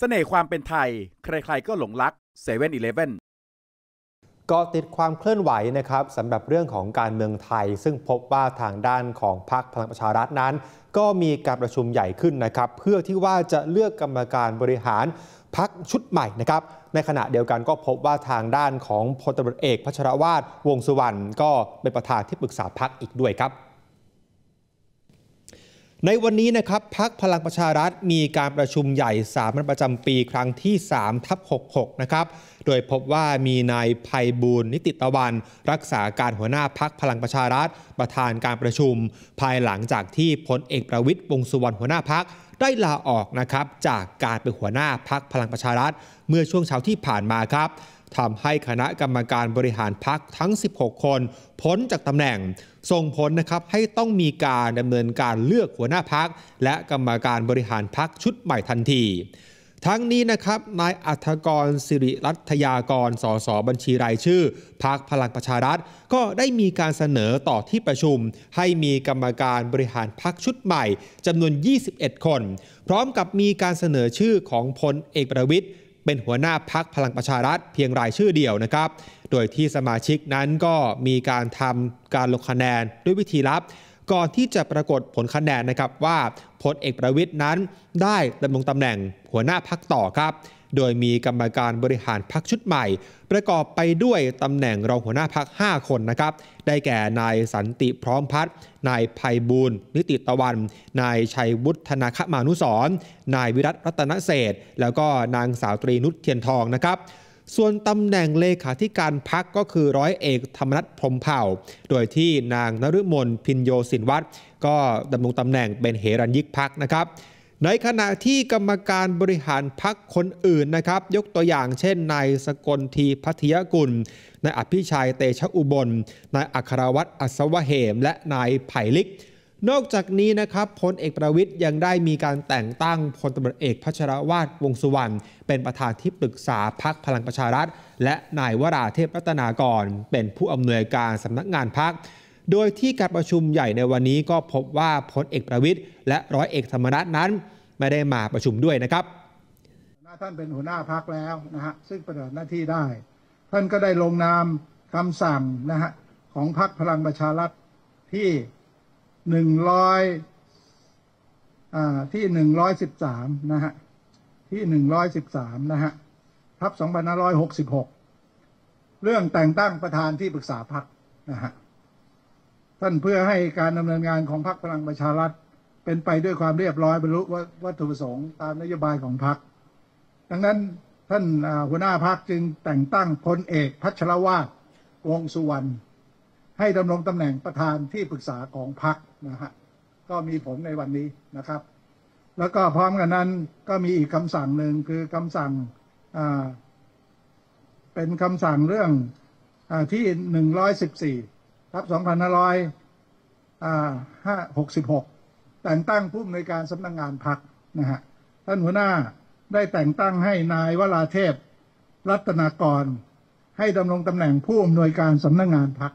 เสน่ห์ความเป็นไทย ใครๆ ก็หลงรักเซเว่นอีเลฟเว่นก็ติดความเคลื่อนไหวนะครับสำหรับเรื่องของการเมืองไทยซึ่งพบว่าทางด้านของพรรคพลังประชารัฐนั้น ก็มีการประชุมใหญ่ขึ้นนะครับ เพื่อที่ว่าจะเลือกกรรมการบริหารพรรคชุดใหม่นะครับ ในขณะเดียวกันก็พบว่าทางด้านของพลตรเอกพัชรวาทวงสุวรรณก็เป็นประธานที่ปรึกษาพรรคอีกด้วยครับในวันนี้นะครับพักพลังประชารัฐมีการประชุมใหญ่สามัญประจำปีครั้งที่3ทับ66 นะครับ โดยพบว่ามีนายภัยบูลนิติตะวัน รักษาการหัวหน้าพักพลังประชารัฐประธานการประชุมภายหลังจากที่พลเอกประวิทย์วงสุวรรณหัวหน้าพักได้ลาออกนะครับ จากการเป็นหัวหน้าพักพลังประชารัฐเมื่อช่วงเช้าที่ผ่านมาครับทำให้คณะกรรมการบริหารพักทั้ง 16 คน พ้นจากตำแหน่ง ส่งผลนะครับให้ต้องมีการดำเนินการเลือกหัวหน้าพัก และกรรมการบริหารพักชุดใหม่ทันที ทั้งนี้นะครับนายอัธกรสิริรัตยากร สสบัญชีรายชื่อพักพลังประชารัฐ ก็ได้มีการเสนอต่อที่ประชุม ให้มีกรรมการบริหารพักชุดใหม่จำนวน 21 คน พร้อมกับมีการเสนอชื่อของพลเอกประวิทย์เป็นหัวหน้าพักพลังประชารัฐเพียงรายชื่อเดียวนะครับ โดยที่สมาชิกนั้นก็มีการทำการลงคะแนนด้วยวิธีลับ ก่อนที่จะปรากฏผลคะแนนนะครับว่าพลเอกประวิทย์นั้นได้ดำรงตำแหน่งหัวหน้าพักต่อครับโดยมีกรรมการบริหารพักชุดใหม่ ประกอบไปด้วยตำแหน่งรองหัวหน้าพัก 5 คนนะครับ ได้แก่นายสันติพร้อมพัฒน์นายภัยบูลนิติตะวัน นายชัยวุฒนาคมานุสรนายวิรัตรัตนเศษแล้วก็นางสาวตรีนุชเทียนทองนะครับ ส่วนตำแหน่งเลขาธิการพักก็คือร้อยเอกธรรมนัฐพรมเผ่า โดยที่นางนฤมลพินโยสินวัตรก็ดำรงตำแหน่งเป็นเหรัญยิกพักนะครับในขณะที่กรรมการบริหารพักคนอื่นนะครับยกตัวอย่างเช่นนายสกลทีพัทยกุลนายอภิชัยเตชะอุบลนายอัครวัตรอัศวะเหม และนายไผ่ลิก นอกจากนี้นะครับพลเอกประวิทย์ยังได้มีการแต่งตั้งพลตรเอกพัชรวาทวงสุวรรณ เป็นประธานที่ปรึกษาพักพลังประชารัฐ และนายวราเทพรัตนากร เป็นผู้อำนวยการสำนักงานพักโดยที่การประชุมใหญ่ในวันนี้ก็พบว่าพลเอกประวิทย์และร้อยเอกธรรมนัฐนั้นไม่ได้มาประชุมด้วยนะครับ ท่านเป็นหัวหน้าพักแล้วนะฮะซึ่งปฏิบัติหน้าที่ได้ ท่านก็ได้ลงนามคำสั่งนะฮะของพักพลังประชารัฐที่หนึ่งร้อยที่หนึ่งร้อยสิบสามนะฮะที่หนึ่งร้อยสิบสามนะฮะทับสองพันห้าร้อยหกสิบหกเรื่องแต่งตั้งประธานที่ปรึกษาพักนะฮะท่านเพื่อให้การดำเนินงานของพรรคพลังประชารัฐ เป็นไปด้วยความเรียบร้อยบรรลุวัตถุประสงค์ตามนโยบายของพรรค ดังนั้นท่านหัวหน้าพรรคจึงแต่งตั้งพลเอกพัชรวาทวงสุวรรณให้ดำรงตำแหน่งประธานที่ปรึกษาของพรรคนะฮะ ก็มีผมในวันนี้นะครับ แล้วก็พร้อมกันนั้นก็มีอีกคำสั่งหนึ่งคือคำสั่งเป็นคำสั่งเรื่องอที่หนึ่งร้อยสิบสี่ครับ2566 แต่งตั้งผู้อำนวยการสำนักงงานพักนะฮะ ท่านหัวหน้าได้แต่งตั้งให้นายวราเทพ รัตนากรให้ดำรงตำแหน่งผู้อำนวยการสำนักงงานพัก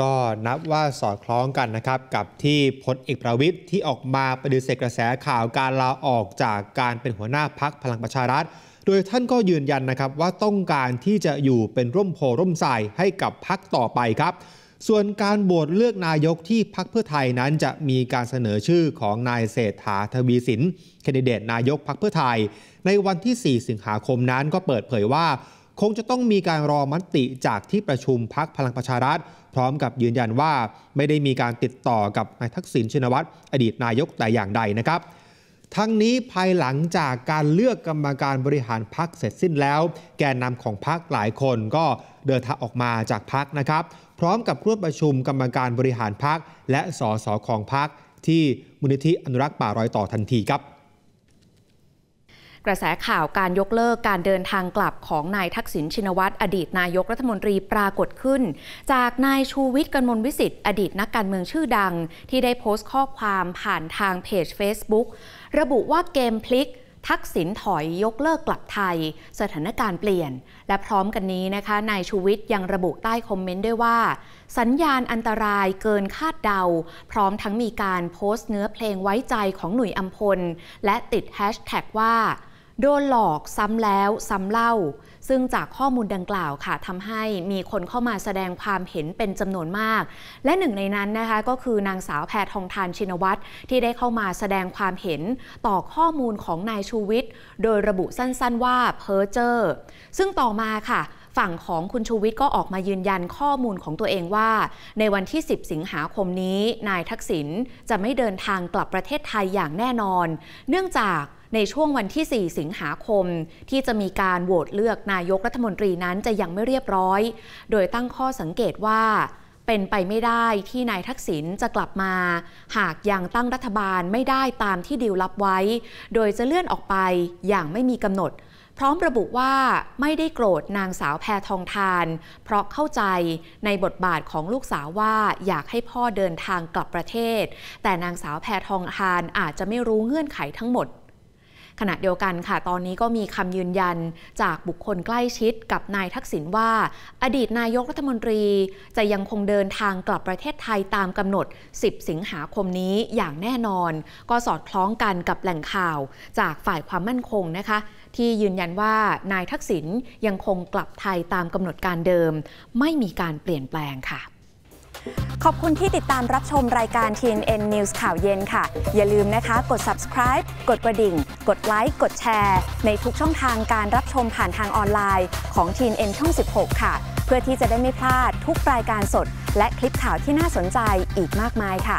ก็นับว่าสอดคล้องกันนะครับกับที่พลเอกประวิทย์ที่ออกมาปฏิเสธกระแสข่าวการลาออกจากการเป็นหัวหน้าพักพลังประชารัฐ โดยท่านก็ยืนยันนะครับว่าต้องการที่จะอยู่เป็นร่มโพร่มใสให้กับพักต่อไปครับ ส่วนการโหวตเลือกนายกที่พักเพื่อไทยนั้นจะมีการเสนอชื่อของนายเศรษฐาทวีสินคนดิเดตนายกพักเพื่อไทย ในวันที่ 4 สิงหาคมนั้นก็เปิดเผยว่าคงจะต้องมีการรอมติจากที่ประชุมพักพลังประชารัฐพร้อมกับยืนยันว่าไม่ได้มีการติดต่อกับนายทักษิณชินวัตรอดีตนายกแต่อย่างใดนะครับ ทั้งนี้ภายหลังจากการเลือกกรรมการบริหารพักเสร็จสิ้นแล้ว แกนนำของพักหลายคน ก็เดินทางออกมาจากพักนะครับ พร้อมกับร่วมประชุมกรรมการบริหารพักและสสของพักที่มูลนิธิอนุรักษ์ป่ารอยต่อทันทีครับกระแสข่าวการยกเลิกการเดินทางกลับของนายทักษิณชินวัตรอดีตนายกรัฐมนตรีปรากฏขึ้น จากนายชูวิทย์กนลวิสิต์อดีตนักการเมืองชื่อดัง ที่ได้โพสต์ข้อความผ่านทางเพจ Facebook ระบุว่าเกมพลิกทักษิณถอยยกเลิกกลับไทย สถานการณ์เปลี่ยน และพร้อมกันนี้นะคะนายชูวิทย์ยังระบุใต้คอมเมนต์ด้วยว่า สัญญาณอันตรายเกินคาดเดา พร้อมทั้งมีการโพสต์เนื้อเพลงไว้ใจของหนุ่ยอัมพลและติดแฮชแท็กว่าโดนหลอกซ้ำแล้ว ซ้ำเล่า ซึ่งจากข้อมูลดังกล่าวค่ะทำให้มีคนเข้ามาแสดงความเห็นเป็นจำนวนมาก และหนึ่งในนั้นนะคะก็คือนางสาวแพทองทานชินวัตรที่ได้เข้ามาแสดงความเห็น ต่อข้อมูลของนายชูวิทย์โดยระบุสั้นๆว่าเพ้อเจอ้อซึ่งต่อมาค่ะ ฝั่งของคุณชูวิทย์ก็ออกมายืนยันข้อมูลของตัวเองว่า ในวันที่ 10 สิงหาคมนี้ นายทักษิณจะไม่เดินทางกลับประเทศไทยอย่างแน่นอน เนื่องจากในช่วงวันที่ 4 สิงหาคมที่จะมีการโหวตเลือกนายกรัฐมนตรีนั้นจะยังไม่เรียบร้อย โดยตั้งข้อสังเกตว่าเป็นไปไม่ได้ที่นายทักษิณจะกลับมา หากยังตั้งรัฐบาลไม่ได้ตามที่ดิวรับไว้ โดยจะเลื่อนออกไปอย่างไม่มีกำหนด พร้อมระบุว่าไม่ได้โกรธนางสาวแพทองทาน เพราะเข้าใจในบทบาทของลูกสาวว่าอยากให้พ่อเดินทางกลับประเทศ แต่นางสาวแพทองทานอาจจะไม่รู้เงื่อนไขทั้งหมดขณะเดียวกันค่ะ ตอนนี้ก็มีคำยืนยันจากบุคคลใกล้ชิดกับนายทักษิณว่า อดีตนายกรัฐมนตรีจะยังคงเดินทางกลับประเทศไทยตามกำหนด 10 สิงหาคมนี้อย่างแน่นอน ก็สอดคล้องกันกับแหล่งข่าว จากฝ่ายความมั่นคงนะคะ ที่ยืนยันว่านายทักษิณยังคงกลับไทยตามกำหนดการเดิม ไม่มีการเปลี่ยนแปลงค่ะขอบคุณที่ติดตามรับชมรายการ TNN News ข่าวเย็นค่ะ อย่าลืมนะคะ กด subscribe กดกระดิ่ง กดไลค์กดแชร์ในทุกช่องทางการรับชมผ่านทางออนไลน์ของ TNN ช่อง 16 ค่ะ เพื่อที่จะได้ไม่พลาด ทุกรายการสดและคลิปข่าวที่น่าสนใจอีกมากมายค่ะ